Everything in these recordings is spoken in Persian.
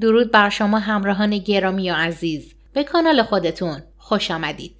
درود بر شما همراهان گرامی و عزیز به کانال خودتون خوش آمدید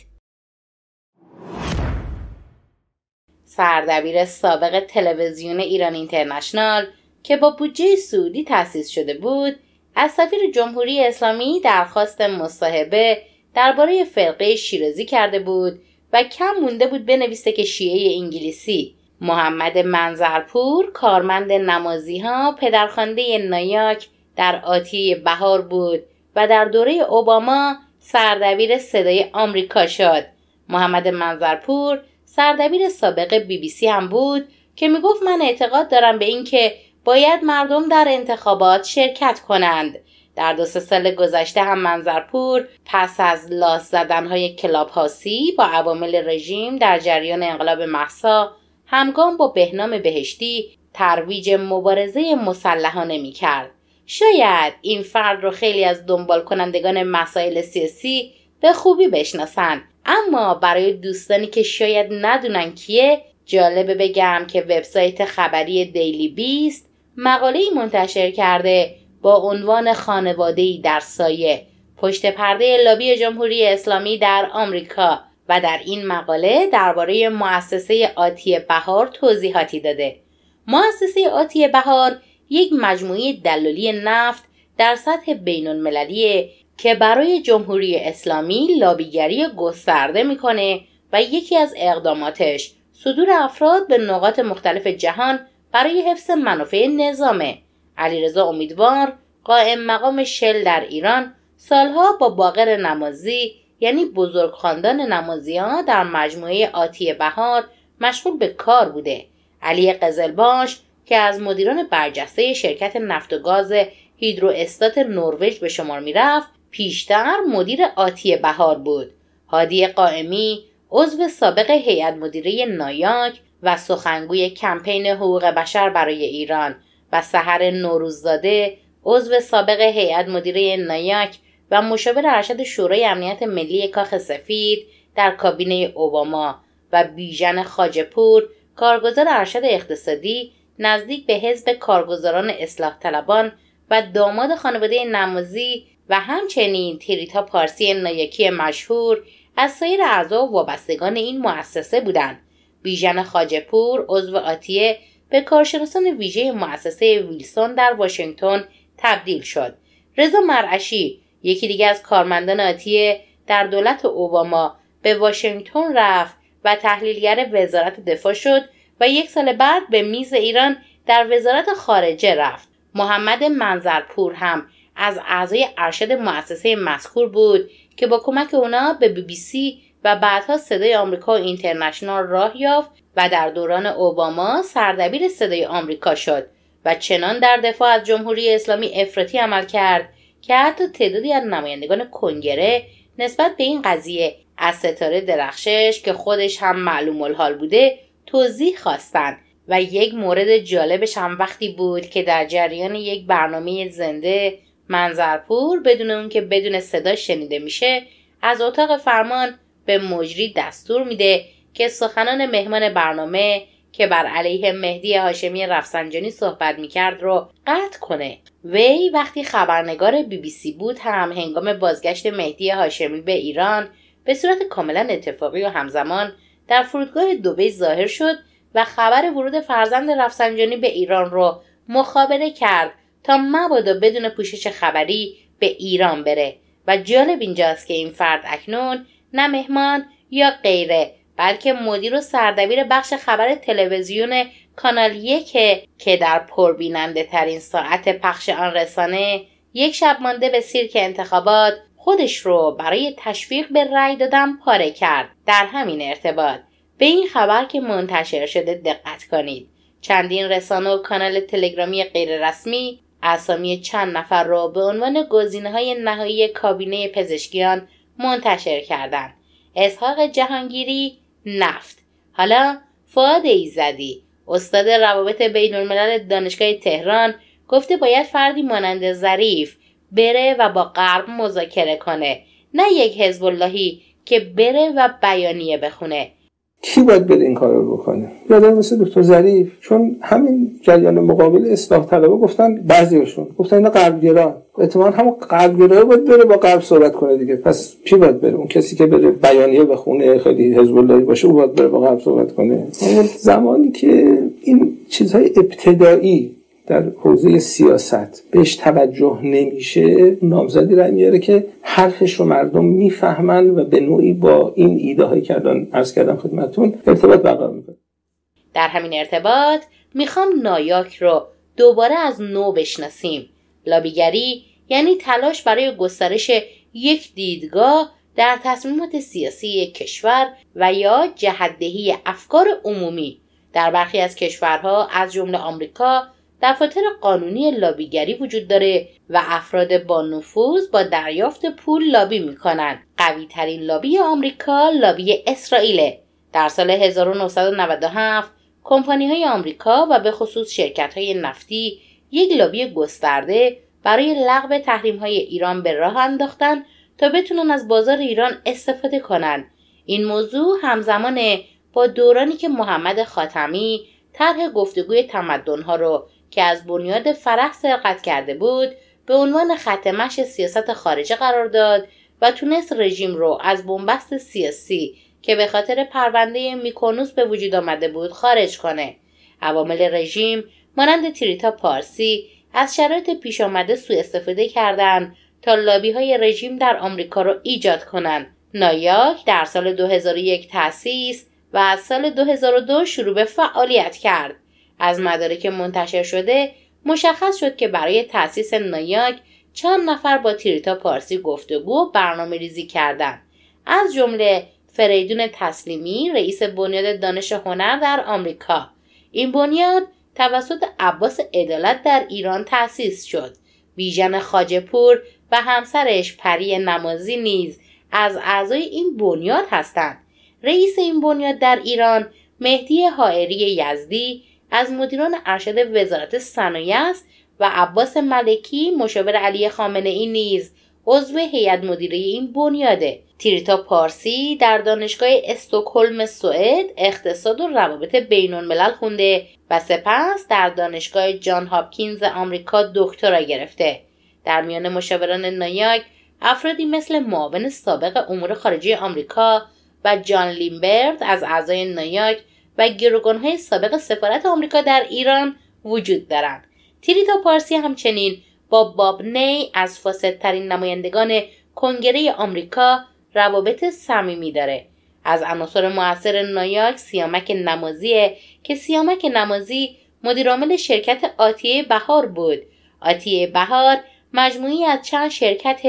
سردبیر سابق تلویزیون ایران اینترنشنال که با بودجه سعودی تأسیس شده بود از سفیر جمهوری اسلامی درخواست مصاحبه درباره فرقه شیرازی کرده بود و کم مونده بود بنویسه که شیعه انگلیسی محمد منظرپور کارمند نمازی ها پدرخوانده نایاک در آتی بهار بود و در دوره اوباما سردبیر صدای آمریکا شد محمد منظرپور سردبیر سابق بی بی سی هم بود که میگفت من اعتقاد دارم به اینکه باید مردم در انتخابات شرکت کنند در دو سال گذشته هم منظرپور پس از لاس های کلاب هاسی با عوامل رژیم در جریان انقلاب محسا همگام با بهنام بهشتی ترویج مبارزه مسلحانه می کرد. شاید این فرد رو خیلی از دنبال کنندگان مسائل سیاسی به خوبی بشناسن اما برای دوستانی که شاید ندونن کیه جالبه بگم که وبسایت خبری دیلی بیست مقاله ای منتشر کرده با عنوان خانواده در سایه پشت پرده لابی جمهوری اسلامی در آمریکا و در این مقاله درباره مؤسسه آتی بهار توضیحاتی داده مؤسسه آتی بهار یک مجموعه دلالی نفت در سطح بین که برای جمهوری اسلامی لابیگری گسترده میکنه و یکی از اقداماتش صدور افراد به نقاط مختلف جهان برای حفظ منافع نظامه علیرضا امیدوار قائم مقام شل در ایران سالها با باقر نمازی یعنی بزرگ خاندان نمازی ها در مجموعه آتی بهار مشغول به کار بوده علی قزلباش که از مدیران برجسته شرکت نفت و گاز هیدرو استات نروژ به شمار میرفت پیشتر مدیر آتی بهار بود هادی قائمی عضو سابق هیئت مدیره نایاک و سخنگوی کمپین حقوق بشر برای ایران و سحر نوروززاده عضو سابق هیئت مدیره نایاک و مشاور ارشد شورای امنیت ملی کاخ سفید در کابینه اوباما و بیژن خاجپور کارگزار ارشد اقتصادی نزدیک به حزب کارگزاران اصلاح طلبان و داماد خانواده نمازی و همچنین تریتا پارسی نایکی مشهور از سایر اعضا و وابستگان این مؤسسه بودند بیژن خاجپور عضو آتیه به کارشناسان ویژه مؤسسه ویلسون در واشنگتن تبدیل شد رضا مرعشی یکی دیگه از کارمندان آتیه در دولت اوباما به واشنگتن رفت و تحلیلگر وزارت دفاع شد و یک سال بعد به میز ایران در وزارت خارجه رفت محمد منظرپور هم از اعضای ارشد مؤسسه مذکور بود که با کمک اونا به بی بی سی و بعدها صدای آمریکا و اینترنشنال راه یافت و در دوران اوباما سردبیر صدای آمریکا شد و چنان در دفاع از جمهوری اسلامی افراطی عمل کرد که حتی تعدادی از نمایندگان کنگره نسبت به این قضیه از ستاره درخشش که خودش هم معلوم الحال بوده توضیح خواستن و یک مورد جالبش هم وقتی بود که در جریان یک برنامه زنده منظرپور بدون اون که بدون صدا شنیده میشه از اتاق فرمان به مجری دستور میده که سخنان مهمان برنامه که بر علیه مهدی هاشمی رفسنجانی صحبت میکرد رو قطع کنه وی وقتی خبرنگار بی بی سی بود هم هنگام بازگشت مهدی هاشمی به ایران به صورت کاملا اتفاقی و همزمان در فرودگاه دوبی ظاهر شد و خبر ورود فرزند رفسنجانی به ایران را مخابره کرد تا مبادا بدون پوشش خبری به ایران بره و جالب اینجاست که این فرد اکنون نه مهمان یا غیره بلکه مدیر و سردبیر بخش خبر تلویزیون کانال یک که در پربیننده ترین ساعت پخش آن رسانه یک شب مانده به سیرک انتخابات خودش رو برای تشویق به رأی دادن پاره کرد در همین ارتباط به این خبر که منتشر شده دقت کنید چندین رسانه و کانال تلگرامی غیررسمی اسامی چند نفر را به عنوان های نهایی کابینه پزشکیان منتشر کردند اسحاق جهانگیری نفت حالا فعاد ایزدی استاد روابط بین دانشگاه تهران گفته باید فردی مانند ظریف بره و با غرب مذاکره کنه نه یک حزب اللهی که بره و بیانیه بخونه کی باید بره این کار رو بکنه یادم مثل دکتر ظریف چون همین جریان مقابل اصلاح طلبه گفتن بعضیشون گفتن اینا غربگرا اعتماد همون غربگرا باید بره با غرب صحبت کنه دیگه پس کی باید بره اون کسی که بره بیانیه بخونه خیلی حزب اللهی باشه او باید بره با غرب صحبت کنه زمانی که این چیزهای ابتدایی در حوزه سیاست بهش توجه نمیشه نامزدی رای میاره که حرفش رو مردم میفهمن و به نوعی با این ایده های کردن ارز کردم خدمتون ارتباط برقرار میکنه در همین ارتباط میخوام نایاک رو دوباره از نو بشناسیم لابیگری یعنی تلاش برای گسترش یک دیدگاه در تصمیمات سیاسی یک کشور و یا جهدهی افکار عمومی در برخی از کشورها از جمله آمریکا دفاتر قانونی لابیگری وجود داره و افراد با نفوذ با دریافت پول لابی میکنن قوی ترین لابی آمریکا لابی اسرائیله در سال 1997 کمپانی های آمریکا و به خصوص شرکت های نفتی یک لابی گسترده برای لغو تحریم های ایران به راه انداختن تا بتونن از بازار ایران استفاده کنن این موضوع همزمان با دورانی که محمد خاتمی طرح گفتگوی ها رو که از بنیاد فرح سرقت کرده بود به عنوان ختمش سیاست خارجه قرار داد و تونست رژیم رو از بنبست سیاسی که به خاطر پرونده میکونوس به وجود آمده بود خارج کنه عوامل رژیم مانند تریتا پارسی از شرایط پیش آمده سوء استفاده کردند تا لابی های رژیم در آمریکا را ایجاد کنند نایاک در سال 2001 تأسیس و از سال 2002 شروع به فعالیت کرد از مدارک منتشر شده مشخص شد که برای تأسیس نایاک چند نفر با تریتا پارسی گفتگو و برنامه ریزی کردند از جمله فریدون تسلیمی رئیس بنیاد دانش هنر در آمریکا این بنیاد توسط عباس عدالت در ایران تأسیس شد ویژن خاجپور و همسرش پری نمازی نیز از اعضای این بنیاد هستند رئیس این بنیاد در ایران مهدی حائری یزدی از مدیران ارشد وزارت صنایع است و عباس ملکی مشاور علی خامنه ای نیز عضو هیئت مدیره این بنیاده تیریتا پارسی در دانشگاه استکهلم سوئد اقتصاد و روابط بین الملل خونده و سپس در دانشگاه جان هاپکینز آمریکا دکترا گرفته در میان مشاوران نایاک افرادی مثل معاون سابق امور خارجه آمریکا و جان لیمبرد از اعضای نایاک و های سابق سفارت آمریکا در ایران وجود دارند تریتا پارسی همچنین با باب نی از فاسدترین نمایندگان کنگره آمریکا روابط صمیمی داره از عناصر موثر نایاک سیامک نمازیه که سیامک نمازی مدیرعامل شرکت آتیه بهار بود آتیه بهار مجموعی از چند شرکت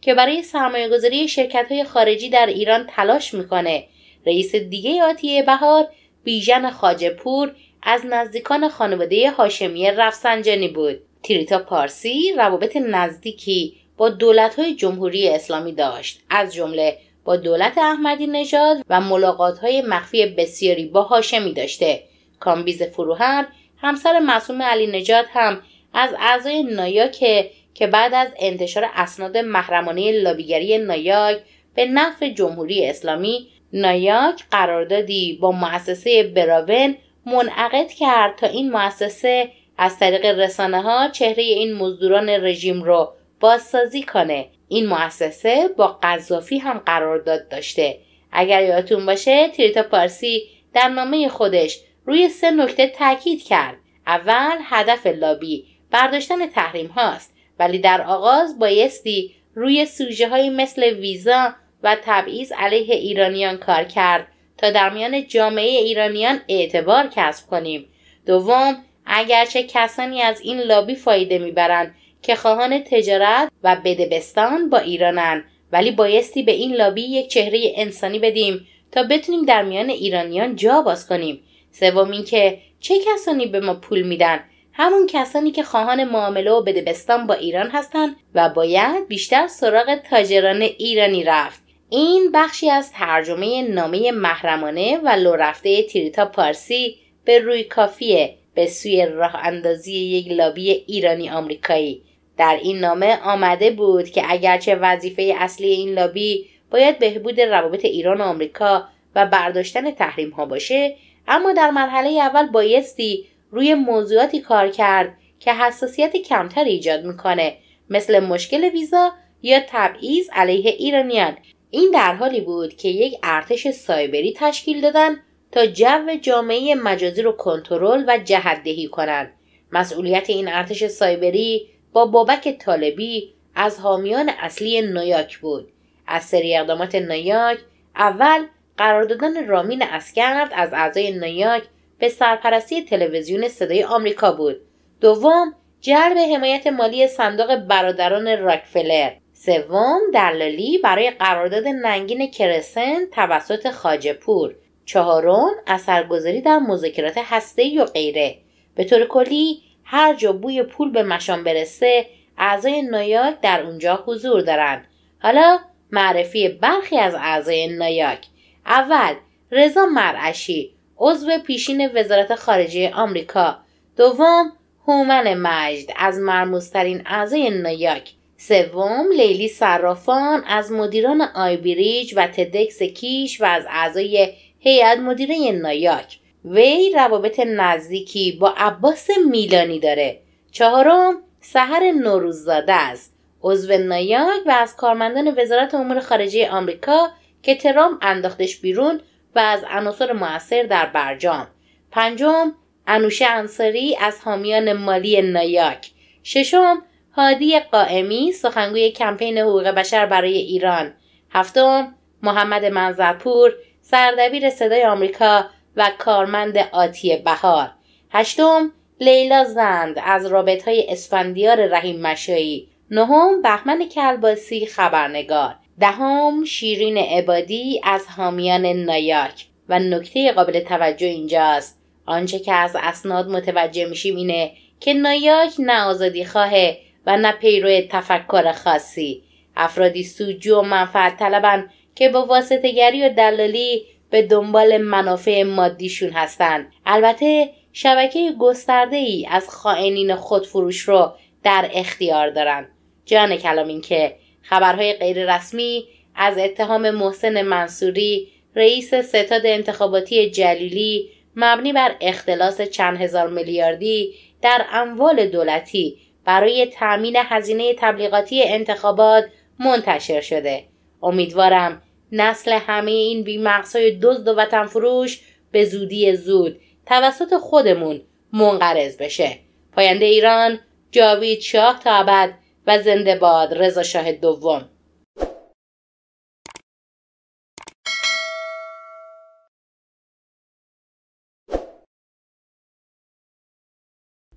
که برای سرمایه گذاری شرکت های خارجی در ایران تلاش میکنه رئیس دیگه آتیه بهار بیژن پور از نزدیکان خانواده هاشمی رفسنجانی بود تریتا پارسی روابط نزدیکی با دولت‌های جمهوری اسلامی داشت از جمله با دولت احمدی نژاد و ملاقات‌های مخفی بسیاری با هاشمی داشته کامبیز فروهر همسر معصوم علی نژاد هم از اعضای نایاک که بعد از انتشار اسناد محرمانه لابیگری نایاک به نفع جمهوری اسلامی نایاک قراردادی با مؤسسه براون منعقد کرد تا این مؤسسه از طریق رسانه ها چهره این مزدوران رژیم رو بازسازی کنه این مؤسسه با قذافی هم قرارداد داشته اگر یادتون باشه تریتا پارسی در نامه خودش روی سه نکته تاکید کرد اول هدف لابی برداشتن تحریم هاست ولی در آغاز بایستی روی سوژه های مثل ویزا و تبعیض علیه ایرانیان کار کرد تا در میان جامعه ایرانیان اعتبار کسب کنیم دوم اگرچه کسانی از این لابی فایده میبرند که خواهان تجارت و بدبستان با ایرانن ولی بایستی به این لابی یک چهره انسانی بدیم تا بتونیم در میان ایرانیان جا باز کنیم سوم اینکه چه کسانی به ما پول میدن همون کسانی که خواهان معامله و بدبستان با ایران هستند و باید بیشتر سراغ تاجران ایرانی رفت این بخشی از ترجمه نامه محرمانه و لورفته تریتا پارسی به روی کافیه به سوی راه اندازی یک لابی ایرانی آمریکایی در این نامه آمده بود که اگرچه وظیفه اصلی این لابی باید بهبود روابط ایران و آمریکا و برداشتن تحریم ها باشه اما در مرحله اول بایستی روی موضوعاتی کار کرد که حساسیت کمتر ایجاد میکنه مثل مشکل ویزا یا تبعیض علیه ایرانیان این در حالی بود که یک ارتش سایبری تشکیل دادن تا جو جامعه مجازی رو کنترل و جهدهی کنند مسئولیت این ارتش سایبری با بابک طالبی از حامیان اصلی نیاک بود از سری اقدامات نیاک، اول قرار دادن رامین اسکرد از اعضای نیاک به سرپرستی تلویزیون صدای آمریکا بود دوم جلب حمایت مالی صندوق برادران راکفلر سوم دلالی برای قرارداد ننگین کرسن توسط خاجه پور چهارم اثرگذاری در مذاکرات هسته و غیره به طور کلی هر جا بوی پول به مشان برسه اعضای نایاک در اونجا حضور دارند حالا معرفی برخی از اعضای نایاک اول رضا مرعشی عضو پیشین وزارت خارجه آمریکا دوم هومن مجد از مرموزترین اعضای نایاک سوم لیلی صرافان از مدیران آیبریج و تدکس کیش و از اعضای هیئت مدیره نایاک وی روابط نزدیکی با عباس میلانی داره چهارم سحر نوروززاده است عضو نایاک و از کارمندان وزارت امور خارجه آمریکا که ترام انداختش بیرون و از عناصر موثر در برجام پنجم انوشه انصاری از حامیان مالی نایاک ششم هادی قائمی سخنگوی کمپین حقوق بشر برای ایران هفتم محمد منظرپور سردبیر صدای آمریکا و کارمند آتی بهار هشتم لیلا زند از رابط های اسفندیار رحیم مشایی نهم بهمن کلباسی خبرنگار دهم شیرین عبادی از حامیان نایاک و نکته قابل توجه اینجاست آنچه که از اسناد متوجه میشیم اینه که نایاک نه آزادی خواهه و نه پیرو تفکر خاصی افرادی سوجو و منفعت طلبن که با واسطه گری و دلالی به دنبال منافع مادیشون هستند البته شبکه گسترده ای از خائنین خودفروش رو در اختیار دارن جان کلام این که خبرهای رسمی از اتهام محسن منصوری رئیس ستاد انتخاباتی جلیلی مبنی بر اختلاس چند هزار میلیاردی در اموال دولتی برای تأمین هزینه تبلیغاتی انتخابات منتشر شده امیدوارم نسل همه این بیمقصای دزد و وطن فروش به زودی زود توسط خودمون منقرض بشه پاینده ایران جاوید شاه تا ابد و زنده باد رضا شاه دوم